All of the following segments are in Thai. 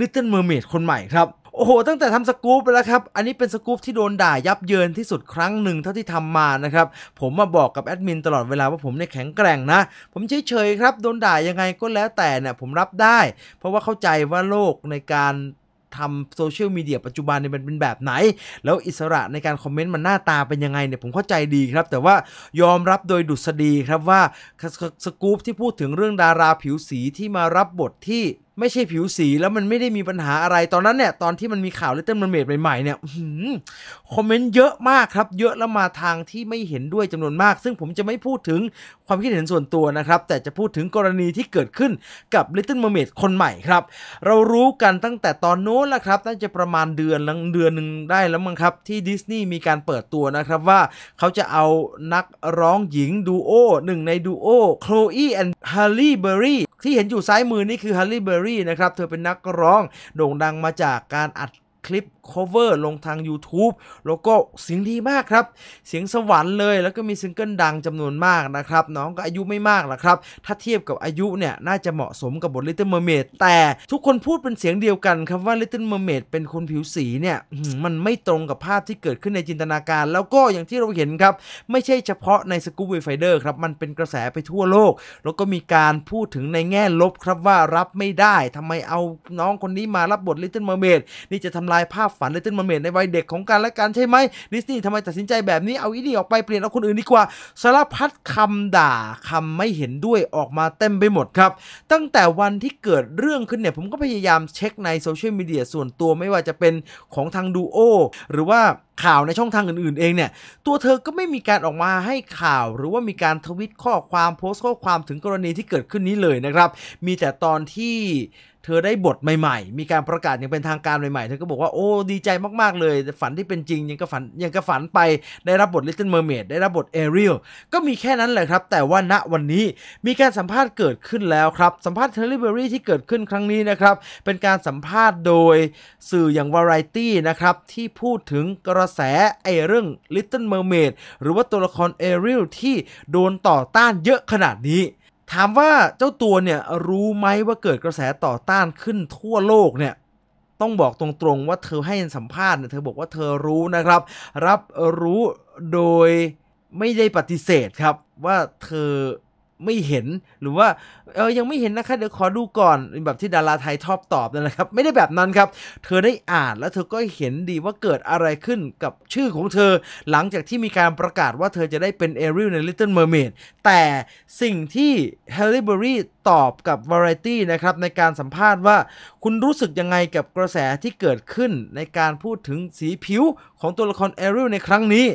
ลิตเติ้ลเมอร์เมดคนใหม่ครับ โอ้โห ตั้งแต่ทำสกู๊ปไปแล้วครับ อันนี้เป็นสกู๊ปที่โดนด่ายับเยินที่สุดครั้งหนึ่งเท่าที่ทำมานะครับ ผมมาบอกกับแอดมินตลอดเวลาว่าผมเนี่ยแข็งแกร่งนะ ผมเฉยๆครับโดนด่ายังไงก็แล้วแต่เนี่ยผมรับได้ เพราะว่าเข้าใจว่าโลกในการทำโซเชียลมีเดียปัจจุบันเนี่ยมันเป็นแบบไหน แล้วอิสระในการคอมเมนต์มันหน้าตาเป็นยังไงเนี่ยผมเข้าใจดีครับ แต่ว่ายอมรับโดยดุษฎีครับว่าสกู๊ปที่พูดถึงเรื่องดาราผิวสีที่มารับบทที่ไม่ใช่ผิวสีแล้วมันไม่ได้มีปัญหาอะไรตอนนั้นเนี่ย ตอนที่มันมีข่าวเลตเติ้ลมันเมดใหม่ ๆ เนี่ยคอมเมนต์เยอะมากครับ เยอะแล้วมาทางที่ไม่เห็นด้วยจำนวนมาก ซึ่งผมจะไม่พูดถึงความคิดเห็นส่วนตัวนะครับ แต่จะพูดถึงกรณีที่เกิดขึ้นกับเลตเติ้ลเมดคนใหม่ครับ เรารู้กันตั้งแต่ตอนโน้นแล้วครับ น่าจะประมาณเดือนลังเดือนหนึ่งได้แล้วมั้งครับ ที่ดิสนีย์มีการเปิดตัวนะครับว่าเขาจะเอานักร้องหญิงดูโอหนึ่งในดูโอโคลอีแอนด์ฮร์ลี่เบอร์รี่ที่เห็นอยู่ซ้ายมือนี่คือฮร์ลี่เบอร์ Perry นะครับเธอเป็นนักร้อง โด่งดังมาจากการอัดคลิป cover ลงทาง YouTube แล้วก็เสียงดีมากครับ เสียงสวรรค์เลย แล้วก็มีซิงเกิลดังจำนวนมากนะครับ น้องก็อายุไม่มากหรอกครับ ถ้าเทียบกับอายุเนี่ย น่าจะเหมาะสมกับบท Little Mermaid แต่ทุกคนพูดเป็นเสียงเดียวกันครับว่า Little Mermaid เป็นคนผิวสีเนี่ย มันไม่ตรงกับภาพที่เกิดขึ้นในจินตนาการ แล้วก็อย่างที่เราเห็นครับ ไม่ใช่เฉพาะในสกู๊ปวีไฟเดอร์ครับ มันเป็นกระแสไปทั่วโลก แล้วก็มีการพูดถึงในแง่ลบครับว่ารับไม่ได้ทำไมเอาน้องคนนี้มารับบท Little Mermaid นี่จะทำลายภาพฝันเลตเติ้ลมาเมนในวัยเด็กของกันและกันใช่ไหมดิสนีย์ทำไมตัดสินใจแบบนี้เอาอีนี่ออกไปเปลี่ยนเอาคนอื่นดีกว่าสารพัดคำด่าคำไม่เห็นด้วยออกมาเต็มไปหมดครับ ตั้งแต่วันที่เกิดเรื่องขึ้นเนี่ย ผมก็พยายามเช็คในโซเชียลมีเดียส่วนตัวไม่ว่าจะเป็นของทางดูโอหรือว่าข่าวในช่องทางอื่นๆเองเนี่ยตัวเธอก็ไม่มีการออกมาให้ข่าว หรือว่ามีการทวิตข้อความโพสต์ข้อความถึงกรณีที่เกิดขึ้นนี้เลยนะครับ มีแต่ตอนที่เธอได้บทใหม่ๆ มีการประกาศอย่างเป็นทางการใหม่ ๆ เธอก็บอกว่า โอ้ ดีใจมากๆ เลย ฝันที่เป็นจริงยังก็ฝันยังก็ฝันไปได้รับบท Little Mermaid ได้รับบท Ariel ก็มีแค่นั้นแหละครับ แต่ว่าณวันนี้มีการสัมภาษณ์เกิดขึ้นแล้วครับ สัมภาษณ์เทอร์รี่เบอรี่ที่เกิดขึ้นครั้งนี้นะครับ เป็นการสัมภาษณ์โดยสื่ออย่าง v a r i e t ้นะครับที่พูดถึงกระแสไอเรื่อง Little Mermaid หรือว่าตัวละคร Ariel ที่โดนต่อต้านเยอะขนาดนี้ถามว่าเจ้าตัวเนี่ยรู้ไหมว่าเกิดกระแสต่อต้านขึ้นทั่วโลกเนี่ย ต้องบอกตรงๆว่าเธอให้สัมภาษณ์เนี่ยเธอบอกว่าเธอรู้นะครับ รับรู้โดยไม่ได้ปฏิเสธครับว่าเธอไม่เห็นหรือว่าเออยังไม่เห็นนะคะเดี๋ยวขอดูก่อน แบบที่ดาราไทยชอบตอบนะครับ ไม่ได้แบบนั้นครับ เธอได้อ่านแล้วเธอก็เห็นดีว่าเกิดอะไรขึ้นกับชื่อของเธอ หลังจากที่มีการประกาศว่าเธอจะได้เป็นเอริลใน Little Mermaid แต่สิ่งที่เฮลลิเบอรี่ตอบกับ Variety นะครับในการสัมภาษณ์ว่าคุณรู้สึกยังไงกับกระแสที่เกิดขึ้นในการพูดถึงสีผิวของตัวละครเอริลในครั้งนี้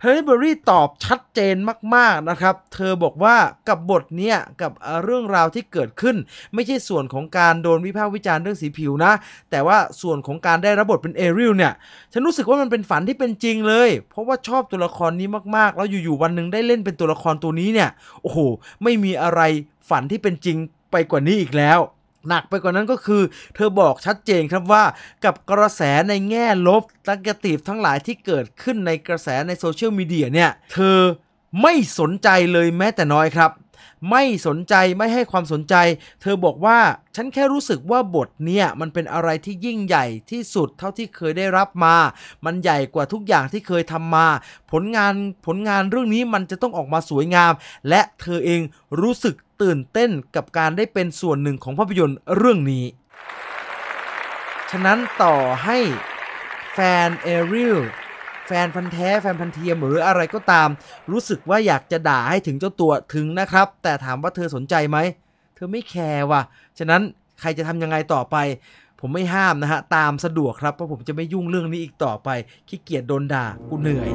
เฮลลิเบอรี่ตอบชัดเจนมาก ๆ นะครับเธอบอกว่ากับบบทเนี้ยกับเรื่องราวที่เกิดขึ้น ไม่ใช่ส่วนของการโดนวิพากษ์วิจารณ์เรื่องสีผิวนะ แต่ว่าส่วนของการได้รับบทเป็นเอริลเนี่ยฉันรู้สึกว่ามันเป็นฝันที่เป็นจริงเลย เพราะว่าชอบตัวละครนี้มากๆแล้วอยู่ๆวันหนึ่งได้เล่นเป็นตัวละครตัวนี้เนี่ยโอ้โห ไม่มีอะไรฝันที่เป็นจริงไปกว่านี้อีกแล้ว หนักไปกว่านั้นก็คือ เธอบอกชัดเจนครับว่ากับกระแสในแง่ลบตักตีบทั้งหลายที่เกิดขึ้นในกระแสในโซเชียลมีเดียเนี่ย เธอไม่สนใจเลยแม้แต่น้อยครับไม่สนใจไม่ให้ความสนใจ เธอบอกว่าฉันแค่รู้สึกว่าบทเนี่ยมันเป็นอะไรที่ยิ่งใหญ่ที่สุดเท่าที่เคยได้รับมา มันใหญ่กว่าทุกอย่างที่เคยทำมา ผลงานผลงานเรื่องนี้มันจะต้องออกมาสวยงาม และเธอเองรู้สึกตื่นเต้นกับการได้เป็นส่วนหนึ่งของภาพยนตร์เรื่องนี้ ฉะนั้นต่อให้แฟนเอริลแฟนพันธ์แท้แฟนพันธ์เทียม หรืออะไรก็ตาม รู้สึกว่าอยากจะด่าให้ถึงเจ้าตัวถึงนะครับ แต่ถามว่าเธอสนใจไหม เธอไม่แคร์ว่ะฉะนั้นใครจะทำยังไงต่อไป ผมไม่ห้ามนะฮะ ตามสะดวกครับเพราะผมจะไม่ยุ่งเรื่องนี้อีกต่อไปขี้เกียจโดนด่า กูเหนื่อย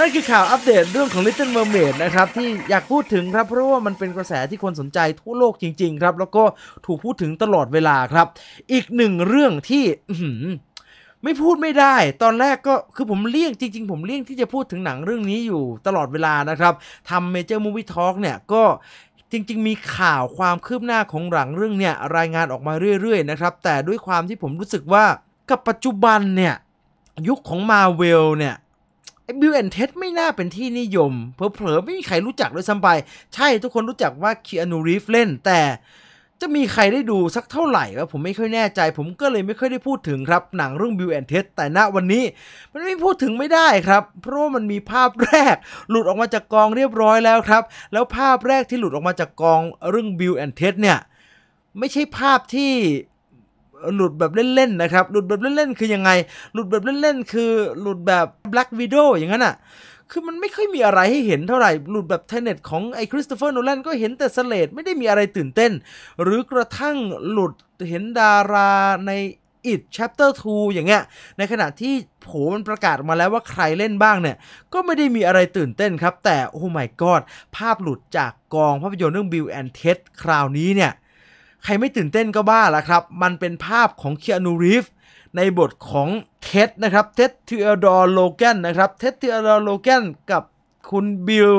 นั่นคือข่าวอัปเดตเรื่องของ Little Mermaid นะครับ ที่อยากพูดถึงครับ เพราะว่ามันเป็นกระแสที่คนสนใจทั่วโลกจริง ๆ ครับ แล้วก็ถูกพูดถึงตลอดเวลาครับ อีกหนึ่งเรื่องที่ไม่พูดไม่ได้ ตอนแรกก็คือผมเลี่ยงจริง ๆ ผมเลี่ยงที่จะพูดถึงหนังเรื่องนี้อยู่ตลอดเวลานะครับทำเมเจอร์มูวี่ทอล์กเนี่ย ก็จริง ๆ มีข่าวความคืบหน้าของหลังเรื่องเนี่ยรายงานออกมาเรื่อยๆนะครับแต่ด้วยความที่ผมรู้สึกว่ากับปัจจุบันเนี่ยยุคของมาเวลเนี่ยบิลแอนเทสไม่น่าเป็นที่นิยมเผลอๆไม่มีใครรู้จักด้วยซ้ำไป ใช่ทุกคนรู้จักว่าคีอานูรีฟเล่น แต่ จะมีใครได้ดูสักเท่าไหร่วะผมไม่ค่อยแน่ใจ ผมก็เลยไม่ค่อยได้พูดถึงครับ หนังเรื่องบิวแอนเทสแต่ณวันนี้ มันไม่พูดถึงไม่ได้ครับ เพราะว่ามันมีภาพแรก หลุดออกมาจากกองเรียบร้อยแล้วครับ แล้วภาพแรกที่หลุดออกมาจากกองเรื่องบิวแอนเทสเนี่ยไม่ใช่ภาพที่หลุดแบบเล่น ๆ นะครับ หลุดแบบเล่น ๆ คือยังไง หลุดแบบเล่น ๆ คือหลุดแบบ Black Widow อย่างนั้นอะ่ะคือมันไม่ค่อยมีอะไรให้เห็นเท่าไหร่ หลุดแบบเทเน็ตของไอ้คริสโตเฟอร์โนแลนก็เห็นแต่สเลดไม่ได้มีอะไรตื่นเต้น หรือกระทั่งหลุดเห็นดาราใน It Chapter 2 อย่างเงี้ยในขณะที่โผมันประกาศมาแล้วว่าใครเล่นบ้างเนี่ย ก็ไม่ได้มีอะไรตื่นเต้นครับ แต่โอ้ my god ภาพหลุดจากกองภาพยนตร์เรื่อง Bill and Ted คราวนี้เนี่ยใครไม่ตื่นเต้นก็บ้าละครับ มันเป็นภาพของเคียนูรีฟในบทของเท็ดนะครับ เท็ดเทียดอร์โลแกนนะครับ เท็ดเทียดอร์โลแกนกับคุณบิล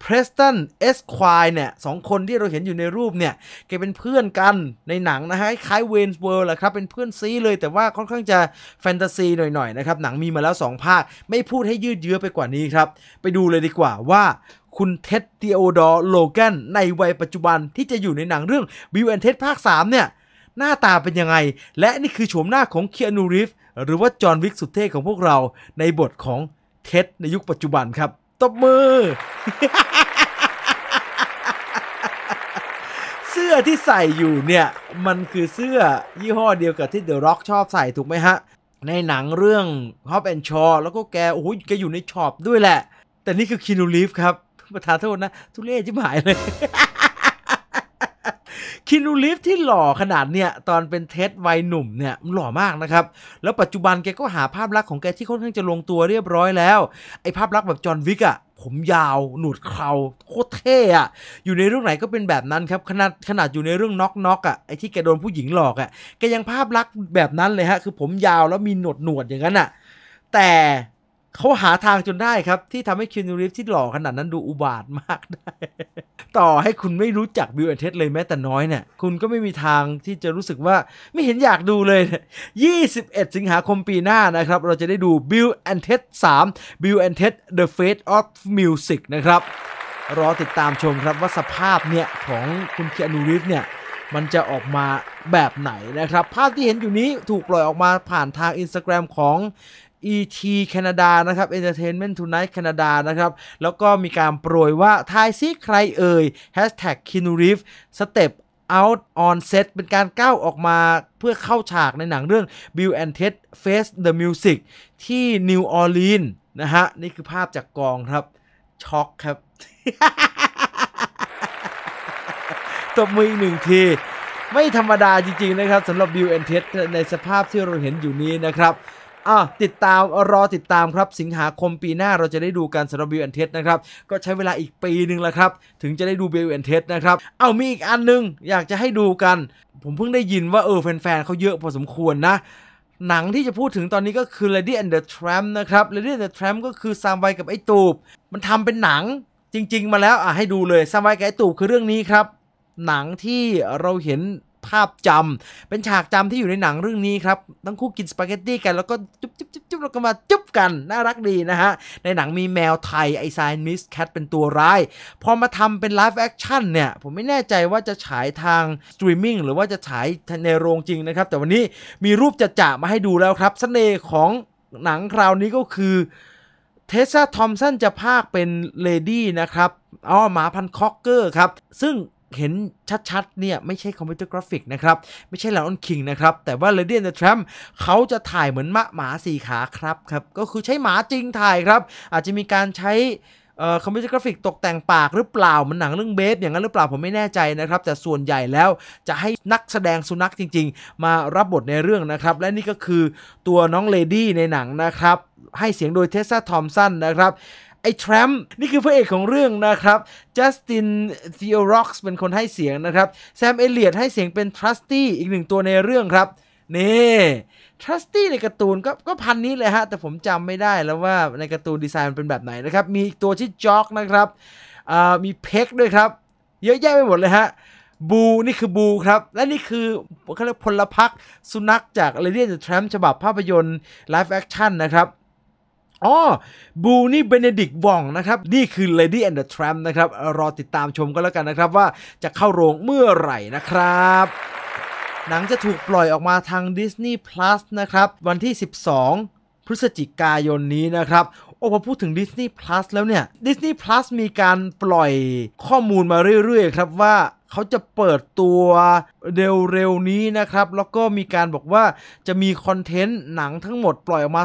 เพรสตันเอสควายเนี่ยสองคนที่เราเห็นอยู่ในรูปเนี่ยแกเป็นเพื่อนกันในหนังนะฮะคล้ายเวนส์เวิร์แหละครับเป็นเพื่อนซีเลยแต่ว่าค่อนข้างจะแฟนตาซีหน่อยๆ นะครับ หนังมีมาแล้ว 2 ภาคไม่พูดให้ยืดเยื้อไปกว่านี้ครับ ไปดูเลยดีกว่าว่าคุณเท็ดเทโอดอร์โลแกนในวัยปัจจุบันที่จะอยู่ในหนังเรื่องบิวแอนเท็ดภาค 3 เนี่ย หน้าตาเป็นยังไงและนี่คือโฉมหน้าของเคียนูริฟหรือว่าจอห์นวิกสุดเท่ของพวกเราในบทของเท็ดในยุคปัจจุบันครับบมือ เสื้อที่ใส่อยู่เนี่ย มันคือเสื้อยี่ห้อเดียวกับที่เดอะร็อกชอบใส่ถูกไหมฮะ ในหนังเรื่อง Hop and Shaw แล้วก็แก โอ้ยแกอยู่ในช็อปด้วยแหละ แต่นี่คือคีนูลีฟครับประธานโทษนะ ทุเรศจิ๋มหายเลยคินูลิฟที่หล่อขนาดเนี่ย ตอนเป็นเท็ดวัยหนุ่มเนี่ยมันหล่อมากนะครับ แล้วปัจจุบันแกก็หาภาพลักษณ์ของแกที่ค่อนข้างจะลงตัวเรียบร้อยแล้ว ไอภาพลักษณ์แบบจอห์นวิกอะผมยาวหนวดเคราโคตรเท่อะอยู่ในเรื่องไหนก็เป็นแบบนั้นครับ ขนาดขนาดอยู่ในเรื่องน็อกน็อกอะไอที่แกโดนผู้หญิงหลอกอะแกยังภาพลักษณ์แบบนั้นเลยฮะ คือผมยาวแล้วมีหนวดหนวดอย่างนั้นอะแต่เขาหาทางจนได้ครับ ที่ทำให้คิวนูริฟที่หล่อขนาดนั้นดูอุบาทมากได้ ต่อให้คุณไม่รู้จักบิวแอนเทสเลยแม้แต่น้อยเนี่ยคุณก็ไม่มีทางที่จะรู้สึกว่าไม่เห็นอยากดูเลย 21 สิงหาคมปีหน้านะครับ เราจะได้ดูบิวเอเทสส d 3 Bill and Ted The f a อ e of Music นะครับ รอติดตามชมครับว่าสภาพเนี่ยของคุณเคียนูริฟเนี่ย มันจะออกมาแบบไหนนะครับภาพที่เห็นอยู่นี้ถูกปล่อยออกมาผ่านทาง Instagram ของ ET แคนาดานะครับ Entertainment Tonight แคนาดานะครับ แล้วก็มีการโปรยว่าทายซิใครเอ่ย Hashtag k i n u r i f Step Out on Set เป็นการก้าวออกมาเพื่อเข้าฉากในหนังเรื่อง Bill and Ted Face the Music ที่นิวออร์ลีนนะฮะ นี่คือภาพจากกองครับ ช็อกครับ ตบมืออีกหนึ่งที ไม่ธรรมดาจริงๆนะครับสำหรับ Bill and Ted ในสภาพที่เราเห็นอยู่นี้นะครับอ่ะติดตาม รอติดตามครับ สิงหาคมปีหน้าเราจะได้ดูการสำหรับลิวแอนเทสนะครับ ก็ใช้เวลาอีกปีหนึ่งละครับ ถึงจะได้ดูบิวแอนเทสนะครับ เอามีอีกอันนึงอยากจะให้ดูกัน ผมเพิ่งได้ยินว่า เออ แฟนๆเขาเยอะพอสมควรนะ หนังที่จะพูดถึงตอนนี้ก็คือ Lady and the Tramp นะครับ Lady and the Tramp ก็คือซามไวกับไอ้ตูบมันทำเป็นหนังจริง ๆ มาแล้วอ่ะให้ดูเลยซามไวกับไอ้ตูบคือเรื่องนี้ครับ หนังที่เราเห็นภาพจำเป็นฉากจำที่อยู่ในหนังเรื่องนี้ครับทั้งคู่กินสปาเกตตี้กัน แล้วก็จุ๊บจุ๊บจุ๊บจุ๊บแล้วก็มาจุ๊บกัน น่ารักดีนะฮะ ในหนังมีแมวไทยไอซายมิสแคทเป็นตัวร้าย พอมาทำเป็นไลฟ์แอคชั่นเนี่ย ผมไม่แน่ใจว่าจะฉายทางสตรีมมิ่งหรือว่าจะฉายในโรงจริงนะครับ แต่วันนี้มีรูปจะจ่ามาให้ดูแล้วครับสเสน่ห์ของหนังคราวนี้ก็คือเทสซาทอมสันจะภาคเป็นเลดี้นะครับอ๋อหมาพันคอกเกอร์ครับซึ่งเห็นชัดๆ เนี่ยไม่ใช่คอมพิวเตอร์กราฟิกนะครับไม่ใช่หลอนคิงนะครับแต่ว่าเลเดียนเดอะ r a m มเขาจะถ่ายเหมือนมะหมาสี่ขาครับครับก็คือใช้หมาจริง ถ่ายครับ อาจจะมีการใช้คอมพิวเตอร์กราฟิกตกแต่งปากหรือเปล่ามันหนังเรื่องเบฟอย่างนั้นหรือเปล่า ผมไม่แน่ใจนะครับ แต่ส่วนใหญ่แล้วจะให้นักแสดงสุนัขจริงๆ มารับบทในเรื่องนะครับ และนี่ก็คือตัวน้องเลดี้ในหนังนะครับให้เสียงโดยเทสซาทอมสันนะครับไอ้ทรัมป์นี่คือพระเอกของเรื่องนะครับ จัสตินซีโอร็อกส์เป็นคนให้เสียงนะครับ แซมเอเลียดให้เสียงเป็นทรัสตี้อีกหนึ่งตัวในเรื่องครับ นี่ทรัสตี้ในการ์ตูนก็ก็พันนี้เลยฮะ แต่ผมจำไม่ได้แล้วว่าในการ์ตูนดีไซน์มันเป็นแบบไหนนะครับ มีอีกตัวชื่อจ็อกนะครับมีเพ็กด้วยครับ เยอะแยะไปหมดเลยฮะ บูนี่คือบูครับ และนี่คือเขาเรียกพลพักสุนัข จากเรเดียนแทรัมฉบับภาพยนตร์ไลฟ์แอคชั่นนะครับอ๋อบูนี่เบเนดิกวองนะครับนี่คือ Lady and the Tramp นะครับรอติดตามชมก็แล้วกันนะครับ ว่าจะเข้าโรงเมื่อไหร่นะครับ หนังจะถูกปล่อยออกมาทาง Disney Plus นะครับ วันที่ 12 พฤศจิกายนนี้นะครับโอ้พอพูดถึง Disney Plus แล้วเนี่ย Disney Plus มีการปล่อยข้อมูลมาเรื่อยๆ ครับว่าเขาจะเปิดตัวเร็วๆนี้นะครับ แล้วก็มีการบอกว่าจะมีคอนเทนต์หนังทั้งหมดปล่อยออกมา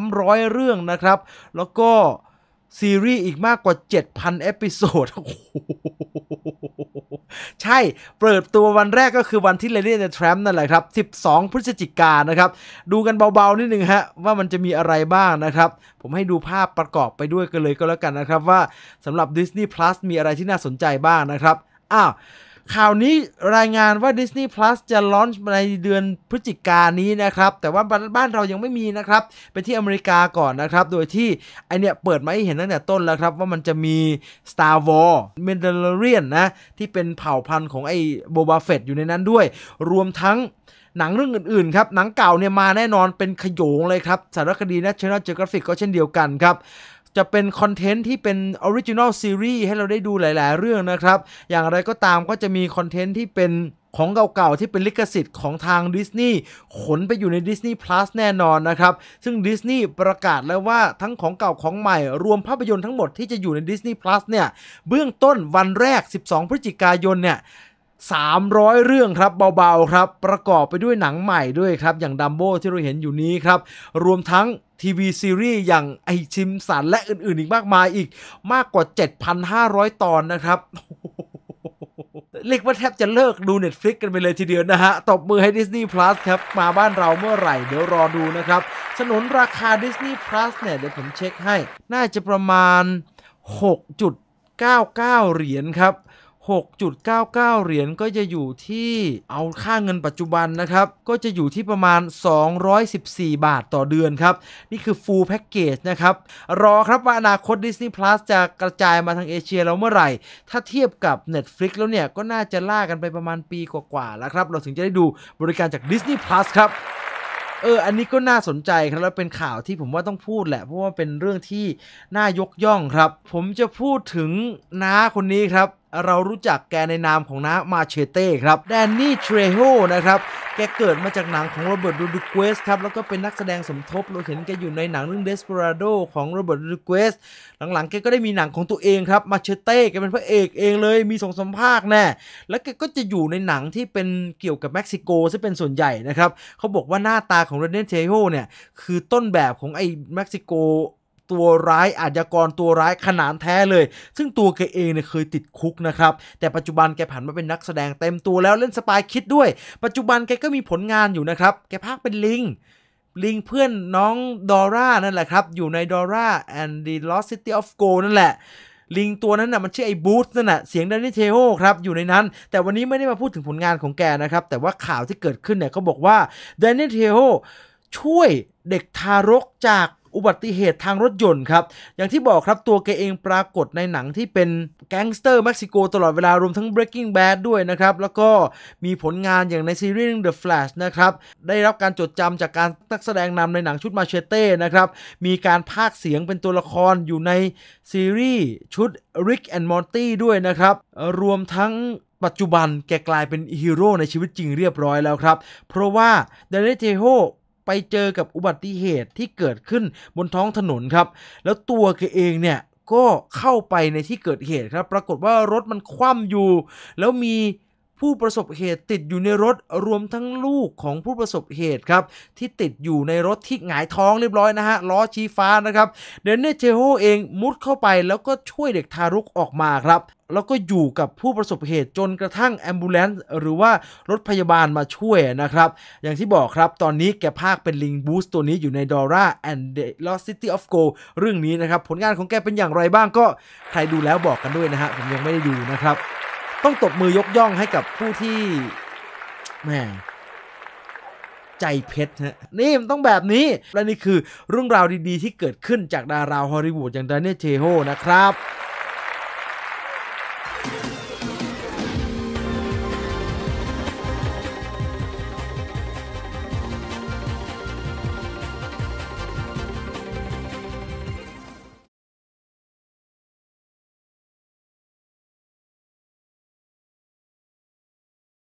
300 เรื่องนะครับ แล้วก็ซีรีส์อีกมากกว่า 7,000 เอพิโซด ใช่ เปิดตัววันแรกก็คือวันที่ Lady and the Tramp นั่นแหละครับ 12 พฤศจิกายนนะครับ ดูกันเบาๆ นิดนึงฮะ ว่ามันจะมีอะไรบ้างนะครับ ผมให้ดูภาพประกอบไปด้วยกันเลยก็แล้วกันนะครับ ว่าสำหรับ Disney Plus มีอะไรที่น่าสนใจบ้างนะครับอ้าวข่าวนี้รายงานว่า Disney Plus จะลอนช์ในเดือนพฤศจิกานี้นะครับ แต่ว่าบ้านเรายังไม่มีนะครับ ไปที่อเมริกาก่อนนะครับ โดยที่ไอเนี่ยเปิดมาให้เห็นตั้งแต่ต้นแล้วครับ ว่ามันจะมี Star Wars Mandalorian นะ ที่เป็นเผ่าพันธุ์ของไอโบบาเฟตอยู่ในนั้นด้วย รวมทั้งหนังเรื่องอื่น ๆ ครับ หนังเก่าเนี่ยมาแน่นอนเป็นขยงเลยครับ สารคดี National Geographic ก็เช่นเดียวกันครับจะเป็นคอนเทนต์ที่เป็นออริจินอลซีรีส์ให้เราได้ดูหลายๆเรื่องนะครับ อย่างไรก็ตามก็จะมีคอนเทนต์ที่เป็นของเก่าๆ ที่เป็นลิขสิทธิ์ของทางดิสนีย์ ขนไปอยู่ใน Disney Plus แน่นอนนะครับ ซึ่งดิสนีย์ประกาศแล้วว่าทั้งของเก่าของใหม่รวมภาพยนตร์ทั้งหมดที่จะอยู่ใน Disney Plus เนี่ย เบื้องต้นวันแรก 12 พฤศจิกายนเนี่ย 300 เรื่องครับเบาๆ ครับ ประกอบไปด้วยหนังใหม่ด้วยครับอย่างดัมโบที่เราเห็นอยู่นี้ครับรวมทั้งทีวีซีรีส์อย่างไอชิมสันและอื่น ๆ อีกมากมายอีกมากกว่า 7,500 ตอนนะครับเรียกว่าแทบจะเลิกดู Netflix กันไปเลยทีเดียวนะฮะ ตบมือให้ Disney Plus ครับ มาบ้านเราเมื่อไหร่ เดี๋ยวรอดูนะครับ สนุนราคา Disney Plus เนี่ย เดี๋ยวผมเช็คให้ น่าจะประมาณ 6.99 เหรียญครับ6.99 เหรียญก็จะอยู่ที่เอาค่าเงินปัจจุบันนะครับ ก็จะอยู่ที่ประมาณ 214 บาทต่อเดือนครับ นี่คือฟูลแพ็กเกจนะครับ รอครับว่า อนาคต Disney Plus จะกระจายมาทางเอเชียเราเมื่อไหร่ถ้าเทียบกับ Netflix แล้วเนี่ย ก็น่าจะล่ากันไปประมาณปีกว่า ๆ แล้วครับ เราถึงจะได้ดูบริการจาก Disney Plus ครับเอออันนี้ก็น่าสนใจครับแล้วเป็นข่าวที่ผมว่าต้องพูดแหละเพราะว่าเป็นเรื่องที่น่ายกย่องครับ ผมจะพูดถึงน้าคนนี้ครับเรารู้จักแกในนามของน้ามาเชเต้ครับ แดนนี่เทรโฮ นะครับ แกเกิดมาจากหนังของโรเบิร์ต ดูดูเกวสครับ แล้วก็เป็นนักแสดงสมทบ เราเห็นแกอยู่ในหนังเรื่องเดสเปอราโดของโรเบิร์ต ดูดูเกวสหลังๆ แกก็ได้มีหนังของตัวเองครับ มาเชเต้ แกเป็นพระเอกเองเลย มีสองสมภาคแน่ แล้วแกก็จะอยู่ในหนังที่เป็นเกี่ยวกับเม็กซิโกซะเป็นส่วนใหญ่นะครับ เขาบอกว่าหน้าตาของเรเี่เทโฮ เนี่ย คือต้นแบบของไอ้เม็กซิโกตัวร้ายอาชญากรตัวร้ายขนานแท้เลย ซึ่งตัวแกเองเนี่ยเคยติดคุกนะครับ แต่ปัจจุบันแกผันมาเป็นนักแสดงเต็มตัวแล้วเล่นสปายคิดด้วย ปัจจุบันแกก็มีผลงานอยู่นะครับ แกพากเป็นลิง ลิงเพื่อนน้องดอร่านั่นแหละครับ อยู่ในดอร่า and the lost city of gold นั่นแหละ ลิงตัวนั้นนะ่ะมันชื่อไอ้บูธนั่นแหะเสียงดานนี่เทโอครับอยู่ในนั้น แต่วันนี้ไม่ได้มาพูดถึงผลงานของแกนะครับ แต่ว่าข่าวที่เกิดขึ้นเนี่ยเขาบอกว่าดานนี่เทโอช่วยเด็กทารกจากอุบัติเหตุทางรถยนต์ครับ อย่างที่บอกครับ ตัวแกเองปรากฏในหนังที่เป็น แก๊งสเตอร์เม็กซิโกตลอดเวลารวมทั้ง Breaking Bad ด้วยนะครับ แล้วก็มีผลงานอย่างในซีรีส์ The Flash นะครับ ได้รับการจดจำจากการตักแสดงนำในหนังชุดมาเชเต้นะครับ มีการพากเสียงเป็นตัวละครอยู่ในซีรีส์ ชุด Rick and Morty ด้วยนะครับ รวมทั้งปัจจุบันแกกลายเป็นฮีโร่ในชีวิตจริงเรียบร้อยแล้วครับ เพราะว่าเดนิเทโฮไปเจอกับอุบัติเหตุที่เกิดขึ้นบนท้องถนนครับ แล้วตัวแกเองเนี่ย ก็เข้าไปในที่เกิดเหตุครับ ปรากฏว่ารถมันคว่ำอยู่ แล้วมีผู้ประสบเหตุติดอยู่ในรถรวมทั้งลูกของผู้ประสบเหตุครับที่ติดอยู่ในรถที่หงายท้องเรียบร้อยนะฮะล้อชี้ฟ้านะครับเดนเนเชโฮเองมุดเข้าไปแล้วก็ช่วยเด็กทารกออกมาครับ แล้วก็อยู่กับผู้ประสบเหตุจนกระทั่งแอมบูเลนซ์หรือว่ารถพยาบาลมาช่วยนะครับอย่างที่บอกครับ ตอนนี้แกภาคเป็นลิงบูสตัวนี้อยู่ในดอร่าแอนด์เดลอสซิตี้ออฟโกเรื่องนี้นะครับผลงานของแกเป็นอย่างไรบ้างก็ใครดูแล้วบอกกันด้วยนะฮะผมยังไม่ได้ดูนะครับต้องตบมือยกย่องให้กับผู้ที่แม่ใจเพชรฮะนี่มันต้องแบบนี้และนี่คือเรื่องราวดีๆ ที่เกิดขึ้นจากดาราฮอลลีวูดอย่างดานเนลเทโฮนะครับ